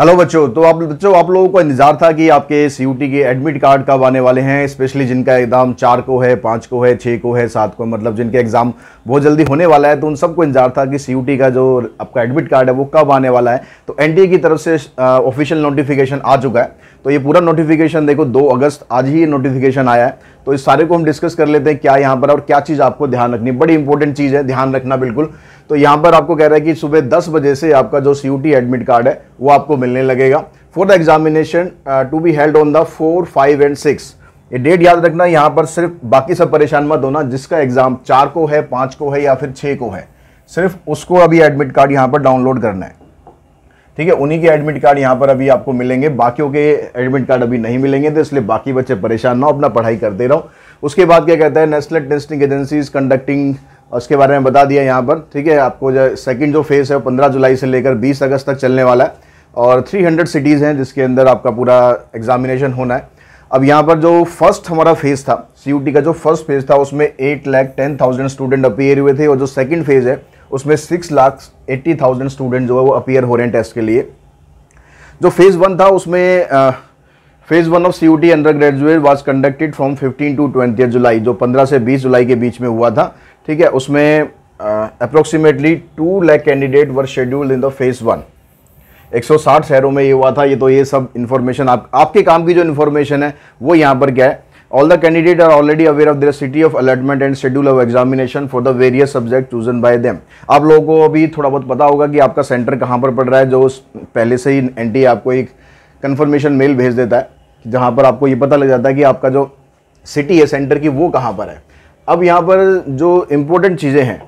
Hello बच्चों तो आप बच्चों आप लोगों को इंतजार था कि आपके सी के एडमिट कार्ड कब आने वाले हैं स्पेशली जिनका एग्जाम चार को है पाँच को है छः को है सात को है मतलब जिनके एग्जाम बहुत जल्दी होने वाला है तो उन सबको इंतजार था कि सी का जो आपका एडमिट कार्ड है वो कब आने वाला है तो एन की तरफ से ऑफिशियल नोटिफिकेशन आ चुका है तो ये पूरा नोटिफिकेशन देखो 2 अगस्त आज ही ये नोटिफिकेशन आया है तो इस सारे को हम डिस्कस कर लेते हैं क्या यहाँ पर और क्या चीज़ आपको ध्यान रखनी बड़ी इंपॉर्टेंट चीज़ है ध्यान रखना बिल्कुल तो यहाँ पर आपको कह रहा है कि सुबह दस बजे से आपका जो सी एडमिट कार्ड है वो आपको मिलने लगेगा for the examination to be held on the four five and six ये डेट याद रखना यहाँ पर सिर्फ बाकी सब परेशान मत होना जिसका एग्जाम चार को है पाँच को है या फिर छः को है सिर्फ उसको अभी एडमिट कार्ड यहाँ पर डाउनलोड करना है ठीक है उन्हीं के एडमिट कार्ड यहाँ पर अभी आपको मिलेंगे बाकियों के एडमिट कार्ड अभी नहीं मिलेंगे तो इसलिए बाकी बच्चे परेशान ना अपना पढ़ाई करते रहो उसके बाद क्या कहता है नेशनल टेस्टिंग एजेंसीज कंडक्टिंग उसके बारे में बता दिया यहाँ पर ठीक है आपको जो सेकेंड जो फेज़ है वो पंद्रह जुलाई से लेकर बीस अगस्त तक चलने वाला है और थ्री हंड्रेड सिटीज़ हैं जिसके अंदर आपका पूरा एग्जामिनेशन होना है अब यहाँ पर जो फर्स्ट हमारा फेज़ था सी का जो फर्स्ट फेज़ था उसमें eight lakh ten thousand student appear हुए थे और जो सेकेंड फेज़ है उसमें six lakh eighty thousand student जो है वो अपीयर हो रहे हैं टेस्ट के लिए जो फेज़ वन था उसमें phase one of C U T under graduate was conducted from fifteen to twenty July जो पंद्रह से बीस जुलाई के बीच में हुआ था ठीक है उसमें approximately two lakh candidate were scheduled in the phase one 160 शहरों में ये हुआ था ये तो ये सब इन्फॉर्मेशन आप आपके काम की जो इन्फॉर्मेशन है वो यहाँ पर क्या है All the candidate are already aware of their city of allotment and schedule of examination for the various subject chosen by them. आप लोगों को अभी थोड़ा बहुत पता होगा कि आपका सेंटर कहाँ पर पड़ रहा है जो पहले से ही एनटीए आपको एक कन्फर्मेशन मेल भेज देता है जहाँ पर आपको ये पता लग जाता है कि आपका जो सिटी है सेंटर की वो कहाँ पर है अब यहाँ पर जो इम्पोर्टेंट चीज़ें हैं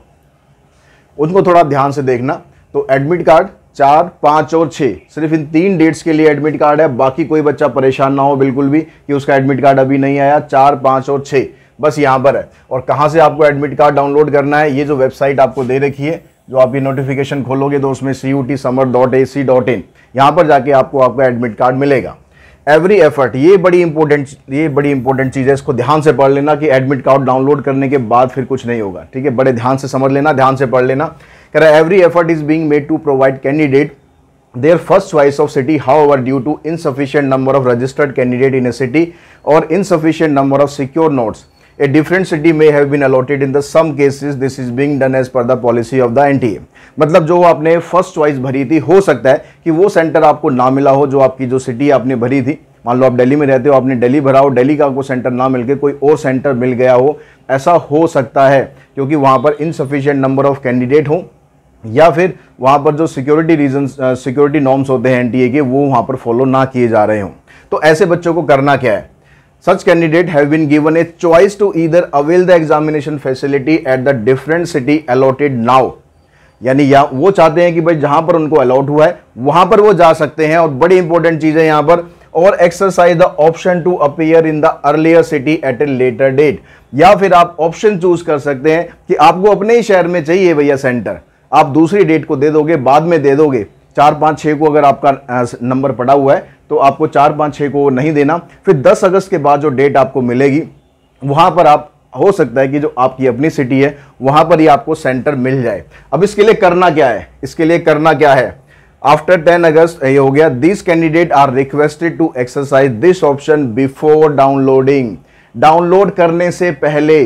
उनको थोड़ा ध्यान से देखना तो एडमिट कार्ड चार पाँच और छः सिर्फ इन तीन डेट्स के लिए एडमिट कार्ड है बाकी कोई बच्चा परेशान ना हो बिल्कुल भी कि उसका एडमिट कार्ड अभी नहीं आया चार पाँच और छः बस यहाँ पर है और कहाँ से आपको एडमिट कार्ड डाउनलोड करना है ये जो वेबसाइट आपको दे रखी है जो आप ये नोटिफिकेशन खोलोगे तो उसमें C U T Samarth dot A C dot in यहाँ पर जाके आपको आपका एडमिट कार्ड मिलेगा एवरी एफर्ट ये बड़ी इंपॉर्टेंट ये बड़ी इंपॉर्टेंट चीज़ है इसको ध्यान से पढ़ लेना कि एडमिट कार्ड डाउनलोड करने के बाद फिर कुछ नहीं होगा ठीक है बड़े ध्यान से समझ लेना ध्यान से पढ़ लेना कह रहा है every effort is being made to provide candidate their first choice of city however due to insufficient number of registered candidate in a city और insufficient number of secure notes a different city may have been allotted in the some cases this is being done as per the policy of the N T A मतलब जो आपने first choice भरी थी हो सकता है कि वो सेंटर आपको ना मिला हो जो आपकी जो सिटी आपने भरी थी मान लो आप दिल्ली में रहते हो आपने दिल्ली भरा हो दिल्ली का आपको सेंटर ना मिलकर कोई और सेंटर मिल गया हो ऐसा हो सकता है क्योंकि वहाँ पर इनसफिशियंट नंबर ऑफ कैंडिडेट हों या फिर वहाँ पर जो सिक्योरिटी रीजन सिक्योरिटी नॉर्म्स होते हैं एनटीए के वो वहाँ पर फॉलो ना किए जा रहे हों तो ऐसे बच्चों को करना क्या है such candidate have been given a choice to either avail the examination facility at the different city allotted now यानी या वो चाहते हैं कि भाई जहां पर उनको अलॉट हुआ है वहां पर वो जा सकते हैं और बड़ी इंपॉर्टेंट चीज है यहां पर और exercise the option to appear in the earlier city at a later date या फिर आप ऑप्शन चूज कर सकते हैं कि आपको अपने ही शहर में चाहिए भैया सेंटर आप दूसरी डेट को दे दोगे बाद में दे दोगे चार पाँच छः को अगर आपका नंबर पड़ा हुआ है तो आपको चार पाँच छः को नहीं देना फिर दस अगस्त के बाद जो डेट आपको मिलेगी वहाँ पर आप हो सकता है कि जो आपकी अपनी सिटी है वहाँ पर ही आपको सेंटर मिल जाए अब इसके लिए करना क्या है इसके लिए करना क्या है आफ्टर टेन अगस्त ये हो गया this candidate are requested to exercise this option before downloading download करने से पहले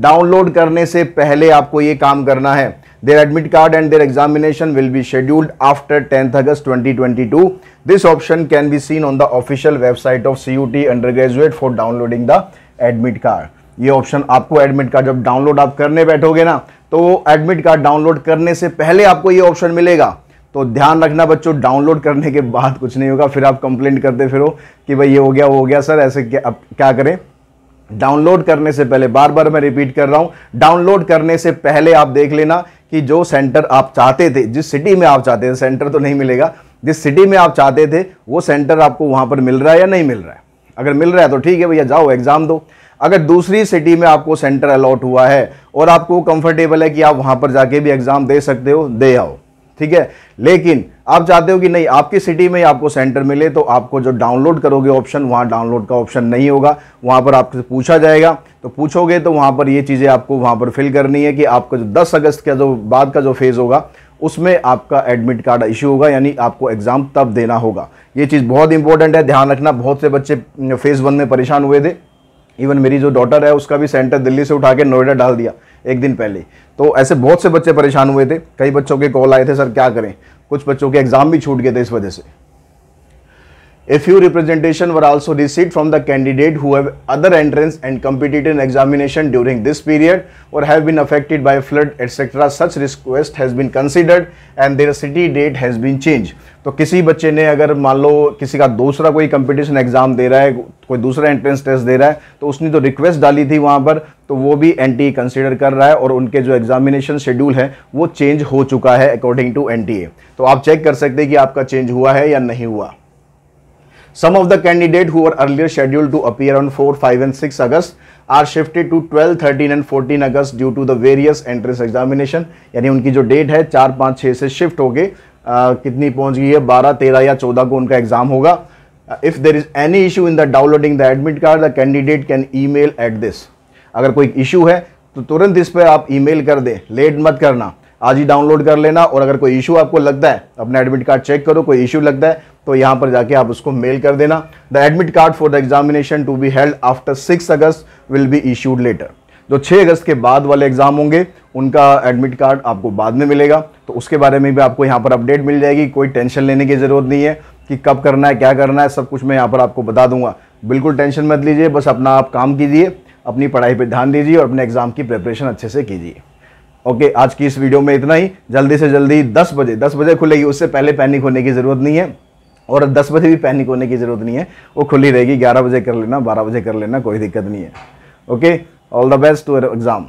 डाउनलोड करने से पहले आपको ये काम करना है their admit card and their examination will be scheduled after tenth August 2022. Be seen on the official website of C U T under graduate for downloading the admit card ये ऑप्शन आपको एडमिट कार्ड जब download आप करने बैठोगे ना तो admit card download करने से पहले आपको ये ऑप्शन मिलेगा तो ध्यान रखना बच्चों डाउनलोड करने के बाद कुछ नहीं होगा फिर आप कंप्लेंट करते फिर हो कि भाई ये हो गया वो हो गया सर ऐसे क्या क्या करें डाउनलोड करने से पहले बार बार मैं रिपीट कर रहा हूं डाउनलोड करने से पहले आप देख लेना कि जो सेंटर आप चाहते थे जिस सिटी में आप चाहते थे सेंटर तो नहीं मिलेगा जिस सिटी में आप चाहते थे वो सेंटर आपको वहाँ पर मिल रहा है या नहीं मिल रहा है अगर मिल रहा है तो ठीक है भैया जाओ एग्ज़ाम दो अगर दूसरी सिटी में आपको सेंटर अलॉट हुआ है और आपको कंफर्टेबल है कि आप वहाँ पर जाके भी एग्ज़ाम दे सकते हो दे आओ ठीक है लेकिन आप चाहते हो कि नहीं आपकी सिटी में आपको सेंटर मिले तो आपको जो डाउनलोड करोगे ऑप्शन वहाँ डाउनलोड का ऑप्शन नहीं होगा वहाँ पर आपसे पूछा जाएगा तो पूछोगे तो वहाँ पर ये चीज़ें आपको वहाँ पर फिल करनी है कि आपको जो 10 अगस्त का जो बाद का जो फेज़ होगा उसमें आपका एडमिट कार्ड इशू होगा यानी आपको एग्ज़ाम तब देना होगा ये चीज़ बहुत इंपॉर्टेंट है ध्यान रखना बहुत से बच्चे फेज़ वन में परेशान हुए थे इवन मेरी जो डॉटर है उसका भी सेंटर दिल्ली से उठा के नोएडा डाल दिया एक दिन पहले तो ऐसे बहुत से बच्चे परेशान हुए थे कई बच्चों के कॉल आए थे सर क्या करें कुछ बच्चों के एग्ज़ाम भी छूट गए थे इस वजह से A few representation were also received from the candidate who have other entrance and competitive examination during this period or have been affected by flood etc. Such request has been considered and their city date has been changed. तो किसी बच्चे ने अगर मान लो किसी का दूसरा कोई कंपटीशन एग्जाम दे रहा है कोई दूसरा एंट्रेंस टेस्ट दे रहा है तो उसने तो रिक्वेस्ट डाली थी वहां पर तो वो भी एन कंसीडर कर रहा है और उनके जो एग्जामिनेशन शेड्यूल है वो चेंज हो चुका है अकॉर्डिंग टू एन तो आप चेक कर सकते हैं कि आपका चेंज हुआ है या नहीं हुआ Some of the candidates who were earlier scheduled to appear on 4, 5 and 6 August are shifted to 12, 13 and 14 August due to the various entrance examination यानी उनकी जो डेट है चार पाँच छः से शिफ्ट हो गए कितनी पहुंच गई है 12, 13 या 14 को उनका एग्जाम होगा if there is any issue in the downloading the admit card the candidate can email at this अगर कोई इशू है तो तुरंत इस पर आप ई मेल कर दें लेट मत करना आज ही डाउनलोड कर लेना और अगर कोई इशू आपको लगता है अपना एडमिट कार्ड चेक करो कोई इशू लगता है तो यहाँ पर जाके आप उसको मेल कर देना the admit card for the examination to be held after six August will be issued later जो 6 अगस्त के बाद वाले एग्ज़ाम होंगे उनका एडमिट कार्ड आपको बाद में मिलेगा तो उसके बारे में भी आपको यहाँ पर अपडेट मिल जाएगी कोई टेंशन लेने की ज़रूरत नहीं है कि कब करना है क्या करना है सब कुछ मैं यहाँ पर आपको बता दूंगा बिल्कुल टेंशन मत लीजिए बस अपना आप काम कीजिए अपनी पढ़ाई पर ध्यान दीजिए और अपने एग्ज़ाम की प्रिपरेशन अच्छे से कीजिए ओके आज की इस वीडियो में इतना ही जल्दी से जल्दी 10 बजे 10 बजे खुलेगी उससे पहले पैनिक होने की ज़रूरत नहीं है और 10 बजे भी पैनिक होने की ज़रूरत नहीं है वो खुली रहेगी 11 बजे कर लेना 12 बजे कर लेना कोई दिक्कत नहीं है okay all the best to exam